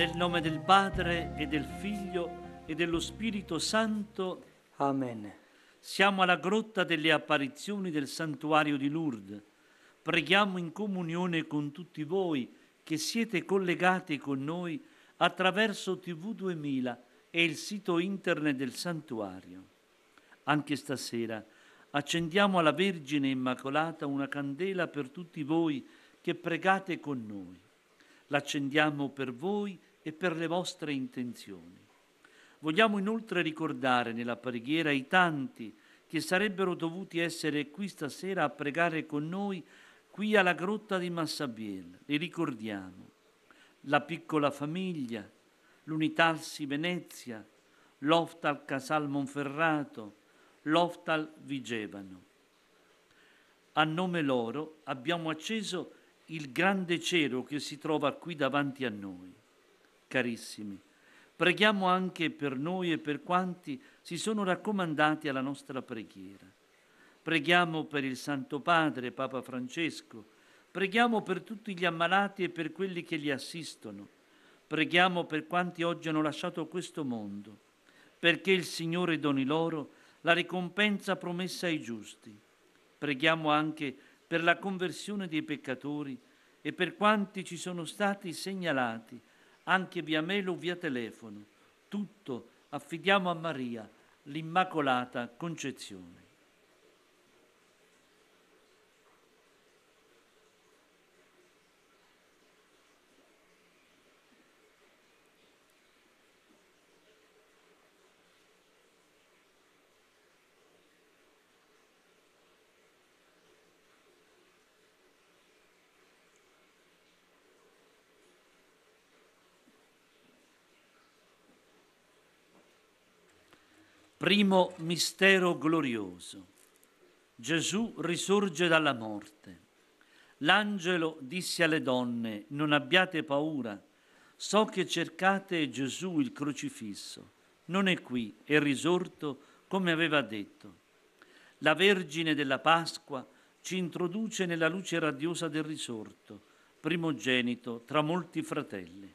Nel nome del Padre e del Figlio e dello Spirito Santo. Amen. Siamo alla grotta delle apparizioni del santuario di Lourdes. Preghiamo in comunione con tutti voi che siete collegati con noi attraverso TV2000 e il sito internet del santuario. Anche stasera accendiamo alla Vergine Immacolata una candela per tutti voi che pregate con noi. L'accendiamo per voi e e per le vostre intenzioni. Vogliamo inoltre ricordare nella preghiera i tanti che sarebbero dovuti essere qui stasera a pregare con noi qui alla grotta di Massabiel. Li ricordiamo. La piccola famiglia, l'Unitalsi Venezia, l'Oftal Casal Monferrato, l'Oftal Vigevano. A nome loro abbiamo acceso il grande cielo che si trova qui davanti a noi carissimi. Preghiamo anche per noi e per quanti si sono raccomandati alla nostra preghiera. Preghiamo per il Santo Padre, Papa Francesco. Preghiamo per tutti gli ammalati e per quelli che li assistono. Preghiamo per quanti oggi hanno lasciato questo mondo, perché il Signore doni loro la ricompensa promessa ai giusti. Preghiamo anche per la conversione dei peccatori e per quanti ci sono stati segnalati anche via mail o via telefono. Tutto affidiamo a Maria, l'Immacolata Concezione. Primo mistero glorioso. Gesù risorge dalla morte. L'angelo disse alle donne, non abbiate paura, so che cercate Gesù il crocifisso, non è qui, è risorto come aveva detto. La Vergine della Pasqua ci introduce nella luce radiosa del risorto, primogenito tra molti fratelli.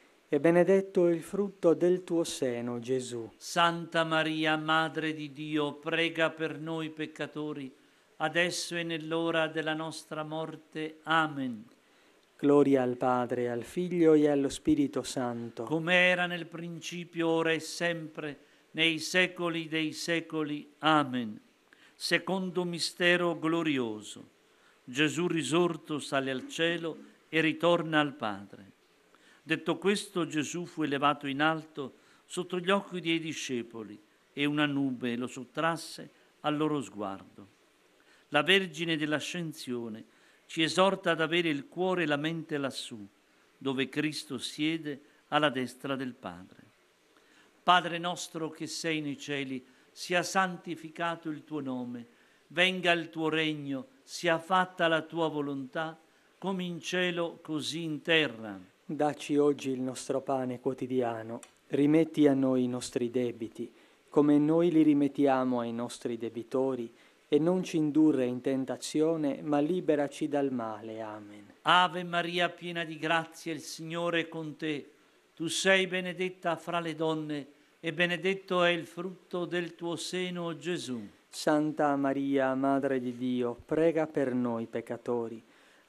e benedetto il frutto del tuo seno, Gesù. Santa Maria, Madre di Dio, prega per noi peccatori, adesso e nell'ora della nostra morte. Amen. Gloria al Padre, al Figlio e allo Spirito Santo. Come era nel principio, ora e sempre, nei secoli dei secoli. Amen. Secondo mistero glorioso. Gesù risorto sale al cielo e ritorna al Padre. Detto questo, Gesù fu elevato in alto sotto gli occhi dei discepoli e una nube lo sottrasse al loro sguardo. La Vergine dell'Ascensione ci esorta ad avere il cuore e la mente lassù, dove Cristo siede alla destra del Padre. Padre nostro che sei nei cieli, sia santificato il tuo nome, venga il tuo regno, sia fatta la tua volontà, come in cielo così in terra. Dacci oggi il nostro pane quotidiano, rimetti a noi i nostri debiti, come noi li rimettiamo ai nostri debitori, e non ci indurre in tentazione, ma liberaci dal male. Amen. Ave Maria, piena di grazia, il Signore è con te. Tu sei benedetta fra le donne, e benedetto è il frutto del tuo seno, Gesù. Santa Maria, Madre di Dio, prega per noi peccatori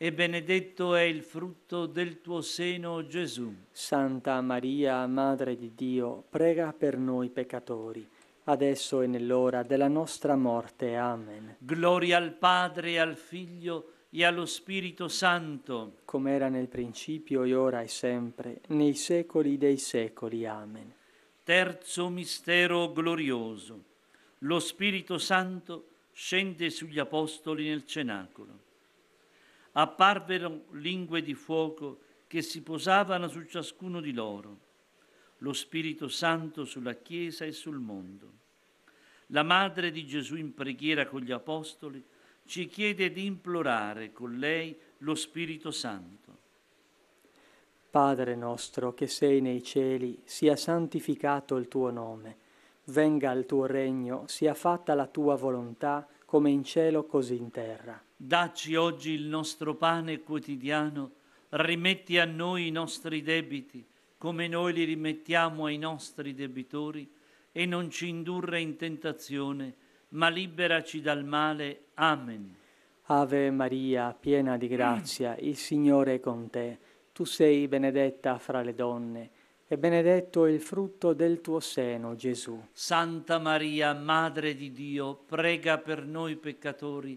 e benedetto è il frutto del tuo seno, Gesù. Santa Maria, Madre di Dio, prega per noi peccatori, adesso e nell'ora della nostra morte. Amen. Gloria al Padre, al Figlio e allo Spirito Santo, come era nel principio e ora e sempre, nei secoli dei secoli. Amen. Terzo mistero glorioso. Lo Spirito Santo scende sugli Apostoli nel cenacolo apparvero lingue di fuoco che si posavano su ciascuno di loro, lo Spirito Santo sulla Chiesa e sul mondo. La Madre di Gesù in preghiera con gli Apostoli ci chiede di implorare con lei lo Spirito Santo. Padre nostro che sei nei cieli, sia santificato il tuo nome, venga il tuo regno, sia fatta la tua volontà come in cielo così in terra. Dacci oggi il nostro pane quotidiano, rimetti a noi i nostri debiti, come noi li rimettiamo ai nostri debitori, e non ci indurre in tentazione, ma liberaci dal male. Amen. Ave Maria, piena di grazia, il Signore è con te. Tu sei benedetta fra le donne, e benedetto è il frutto del tuo seno, Gesù. Santa Maria, Madre di Dio, prega per noi peccatori,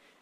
E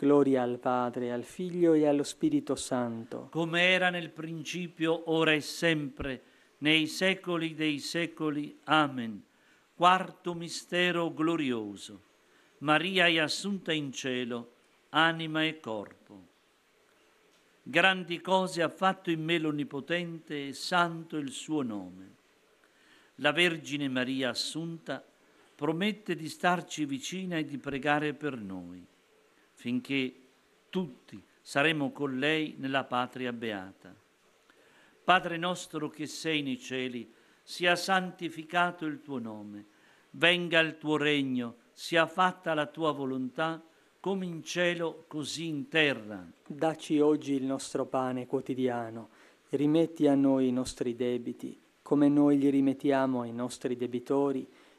Gloria al Padre, al Figlio e allo Spirito Santo. Come era nel principio, ora e sempre, nei secoli dei secoli. Amen. Quarto mistero glorioso. Maria è assunta in cielo, anima e corpo. Grandi cose ha fatto in me l'Onnipotente e santo il suo nome. La Vergine Maria assunta promette di starci vicina e di pregare per noi finché tutti saremo con lei nella patria beata. Padre nostro che sei nei cieli, sia santificato il tuo nome, venga il tuo regno, sia fatta la tua volontà, come in cielo, così in terra. Dacci oggi il nostro pane quotidiano, rimetti a noi i nostri debiti, come noi li rimettiamo ai nostri debitori,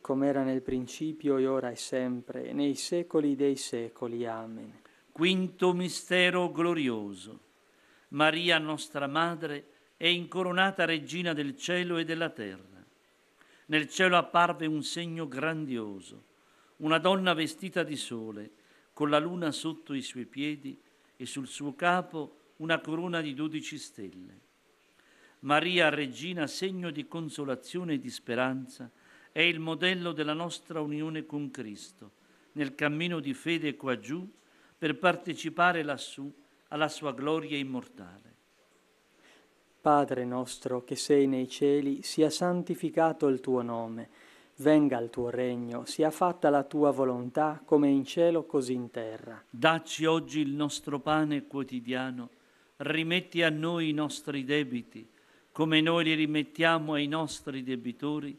come era nel principio e ora e sempre, nei secoli dei secoli. Amen. Quinto mistero glorioso. Maria nostra Madre è incoronata regina del cielo e della terra. Nel cielo apparve un segno grandioso, una donna vestita di sole, con la luna sotto i suoi piedi e sul suo capo una corona di dodici stelle. Maria, regina, segno di consolazione e di speranza, è il modello della nostra unione con Cristo nel cammino di fede qua giù per partecipare lassù alla sua gloria immortale. Padre nostro che sei nei cieli, sia santificato il tuo nome, venga il tuo regno, sia fatta la tua volontà come in cielo così in terra. Dacci oggi il nostro pane quotidiano, rimetti a noi i nostri debiti, come noi li rimettiamo ai nostri debitori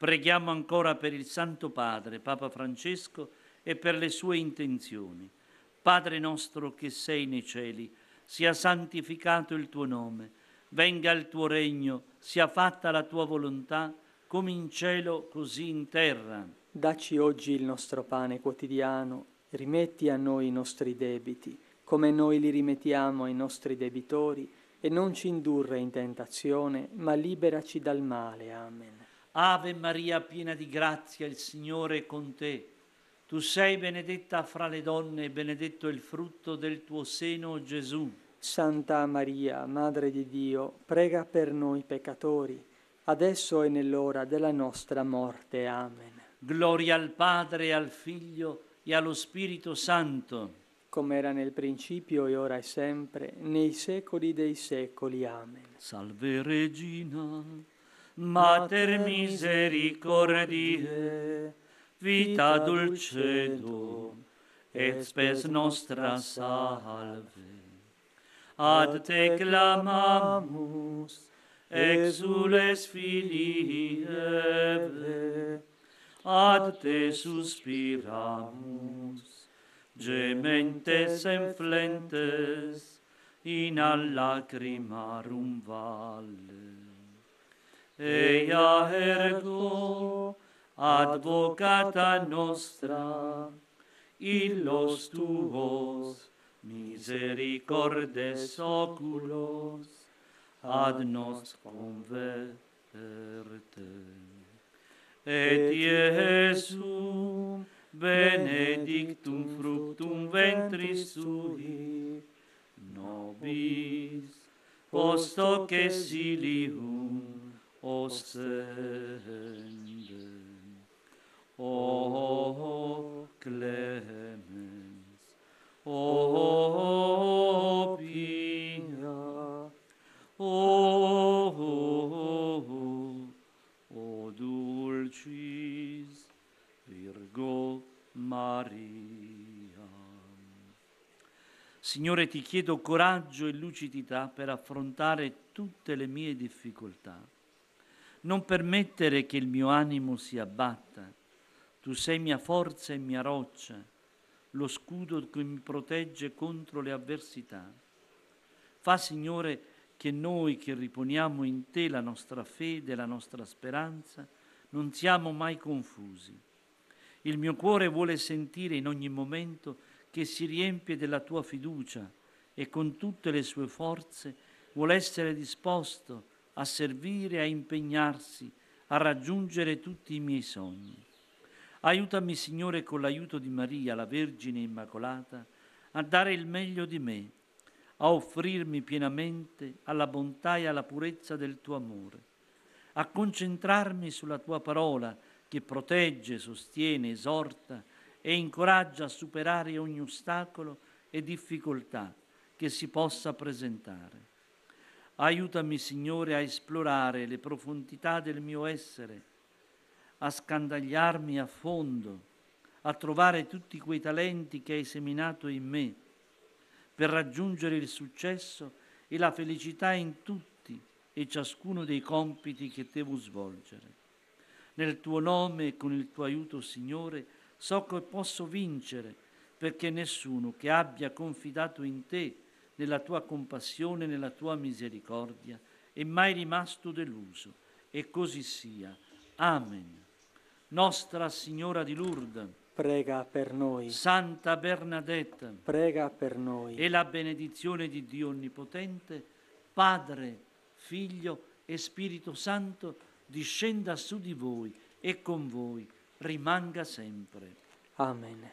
Preghiamo ancora per il Santo Padre, Papa Francesco, e per le sue intenzioni. Padre nostro che sei nei cieli, sia santificato il tuo nome, venga il tuo regno, sia fatta la tua volontà, come in cielo così in terra. Dacci oggi il nostro pane quotidiano, rimetti a noi i nostri debiti, come noi li rimettiamo ai nostri debitori, e non ci indurre in tentazione, ma liberaci dal male. Amen. Ave Maria piena di grazia, il Signore è con te. Tu sei benedetta fra le donne e benedetto il frutto del tuo seno, Gesù. Santa Maria, Madre di Dio, prega per noi peccatori, adesso e nell'ora della nostra morte. Amen. Gloria al Padre, al Figlio e allo Spirito Santo. Come era nel principio e ora è sempre, nei secoli dei secoli. Amen. Salve Regina. Mater misericordiae, vita dulcedo, et spes nostra salve. Ad te clamamus, exules filii ebe, ad te suspiramus, gementes enflentes, in al lacrimarum valles. Eia ergo advocata nostra in los tuos misericordes oculos ad nos converte. Et Iesum benedictum fructum ventris tui nobis post hoc silium oss senden. O clemens, o pia, o, o dulcis Virgo Maria. Signore, ti chiedo coraggio e lucidità per affrontare tutte le mie difficoltà non permettere che il mio animo si abbatta. Tu sei mia forza e mia roccia, lo scudo che mi protegge contro le avversità. Fa, Signore, che noi che riponiamo in te la nostra fede, la nostra speranza, non siamo mai confusi. Il mio cuore vuole sentire in ogni momento che si riempie della tua fiducia e con tutte le sue forze vuole essere disposto a a servire, a impegnarsi, a raggiungere tutti i miei sogni. Aiutami, Signore, con l'aiuto di Maria, la Vergine Immacolata, a dare il meglio di me, a offrirmi pienamente alla bontà e alla purezza del tuo amore, a concentrarmi sulla tua parola che protegge, sostiene, esorta e incoraggia a superare ogni ostacolo e difficoltà che si possa presentare. Aiutami, Signore, a esplorare le profondità del mio essere, a scandagliarmi a fondo, a trovare tutti quei talenti che hai seminato in me, per raggiungere il successo e la felicità in tutti e ciascuno dei compiti che devo svolgere. Nel tuo nome e con il tuo aiuto, Signore, so che posso vincere, perché nessuno che abbia confidato in te nella tua compassione, nella tua misericordia, e mai rimasto deluso. E così sia. Amen. Nostra Signora di Lourdes, prega per noi. Santa Bernadette, prega per noi. E la benedizione di Dio Onnipotente, Padre, Figlio e Spirito Santo, discenda su di voi e con voi rimanga sempre. Amen.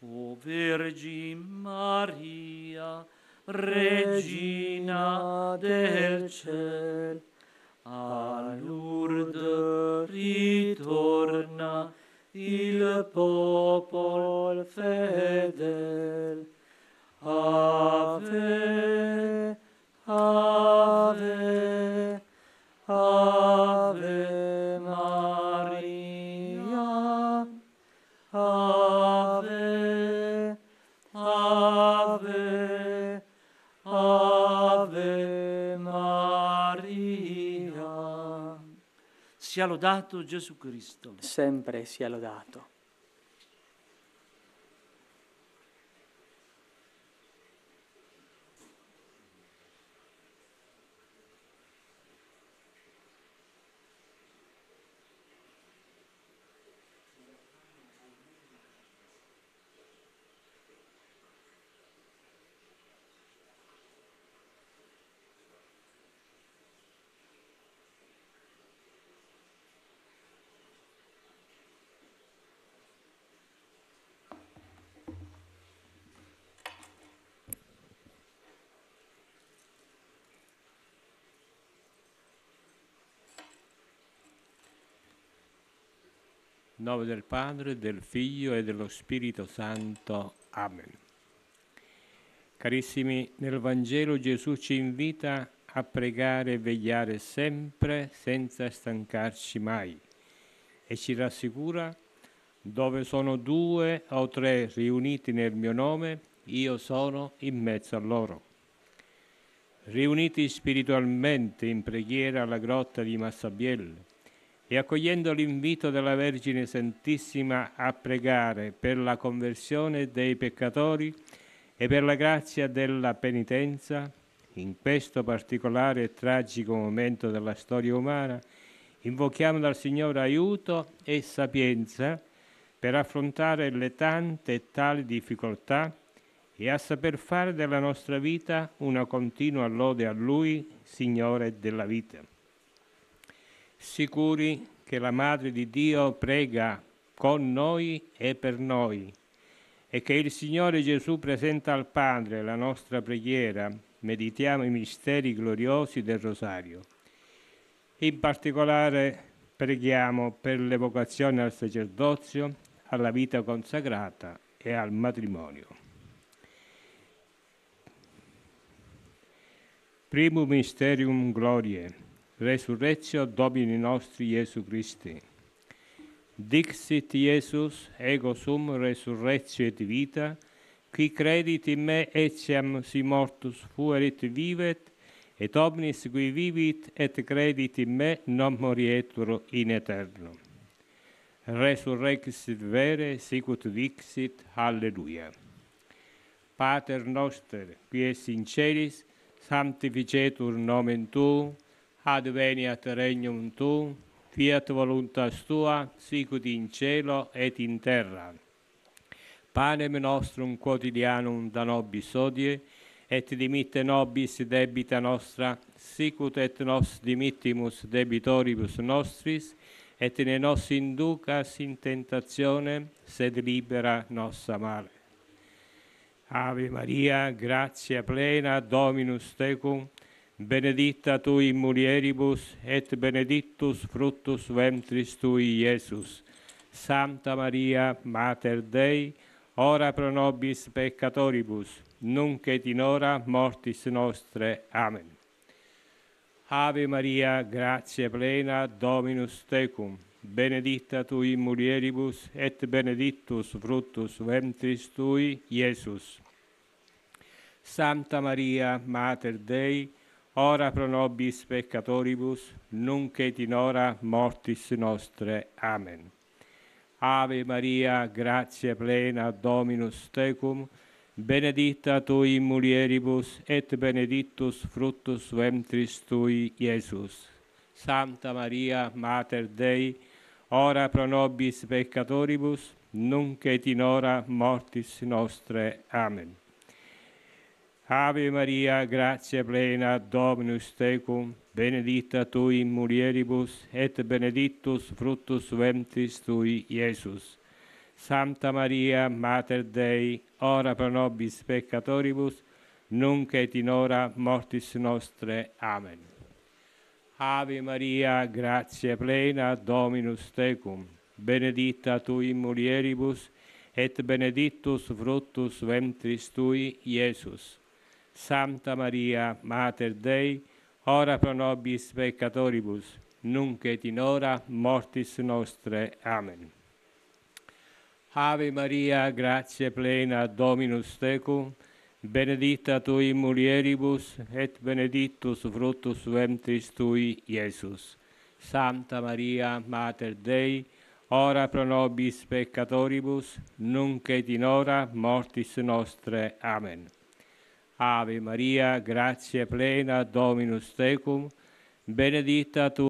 O Vergine Maria, Regina del Ciel, all'urde ritorna il popol fedel. Ave Sia lodato Gesù Cristo. Sempre sia lodato. nome del Padre, del Figlio e dello Spirito Santo. Amen. Carissimi, nel Vangelo Gesù ci invita a pregare e vegliare sempre senza stancarci mai e ci rassicura dove sono due o tre riuniti nel mio nome, io sono in mezzo a loro. Riuniti spiritualmente in preghiera alla grotta di Massabielle, e accogliendo l'invito della Vergine Santissima a pregare per la conversione dei peccatori e per la grazia della penitenza, in questo particolare e tragico momento della storia umana, invochiamo dal Signore aiuto e sapienza per affrontare le tante e tali difficoltà e a saper fare della nostra vita una continua lode a Lui, Signore della vita sicuri che la Madre di Dio prega con noi e per noi e che il Signore Gesù presenta al Padre la nostra preghiera, meditiamo i misteri gloriosi del Rosario. In particolare preghiamo per l'evocazione al sacerdozio, alla vita consacrata e al matrimonio. Primum Mysterium Gloriae resurrectio Domini nostri Iesu Christi. Dixit Iesus, ego sum resurrectio et vita, qui credit in me etiam si mortus fuerit vivet, et omnis qui vivit et credit in me non morietur in aeternum. Resurrexit vere, sicut vixit, alleluia. Pater noster, qui es in celis, sanctificetur nomen tuum, adveniat regnum tuum, fiat voluntas tua, sicut in cielo et in terra. Panem nostrum quotidianum da nobis odie, et dimitte nobis debita nostra, sicut et nos dimittimus debitoribus nostris, et ne nos inducas in tentazione, sed libera nostra male. Ave Maria, grazia plena, Dominus tecum, benedicta tu in mulieribus, et benedictus fructus ventris tui, Iesus. Santa Maria, Mater Dei, ora pro nobis peccatoribus, nunc et in ora mortis nostre. Amen. Ave Maria, gratia plena, Dominus tecum, benedicta tu in mulieribus, et benedictus fructus ventris tui, Iesus. Santa Maria, Mater Dei, ora pro nobis peccatoribus, nunc et in hora mortis nostre. Amen. Ave Maria, grazia plena, Dominus tecum, benedicta tu in mulieribus, et benedictus fructus ventris tui, Iesus. Santa Maria, Mater Dei, ora pro nobis peccatoribus, nunc et in hora mortis nostre. Amen. Ave Maria, grazia plena, Dominus tecum, benedicta tu in mulieribus, et benedictus fructus ventris tui, Iesus. Santa Maria, Mater Dei, ora pro nobis peccatoribus, nunc et in ora mortis nostre. Amen. Ave Maria, grazia plena, Dominus tecum, benedicta tu in mulieribus, et benedictus fructus ventris tui, Iesus. Santa Maria, Mater Dei, ora pro nobis peccatoribus, nunc et in ora mortis nostre. Amen. Ave Maria, gratia plena, Dominus tecum, benedicta tui mulieribus, et benedictus fructus ventris tui, Iesus. Santa Maria, Mater Dei, ora pro nobis peccatoribus, nunc et in ora mortis nostre. Amen. Ave Maria, grazia plena, Dominus tecum, benedicta tu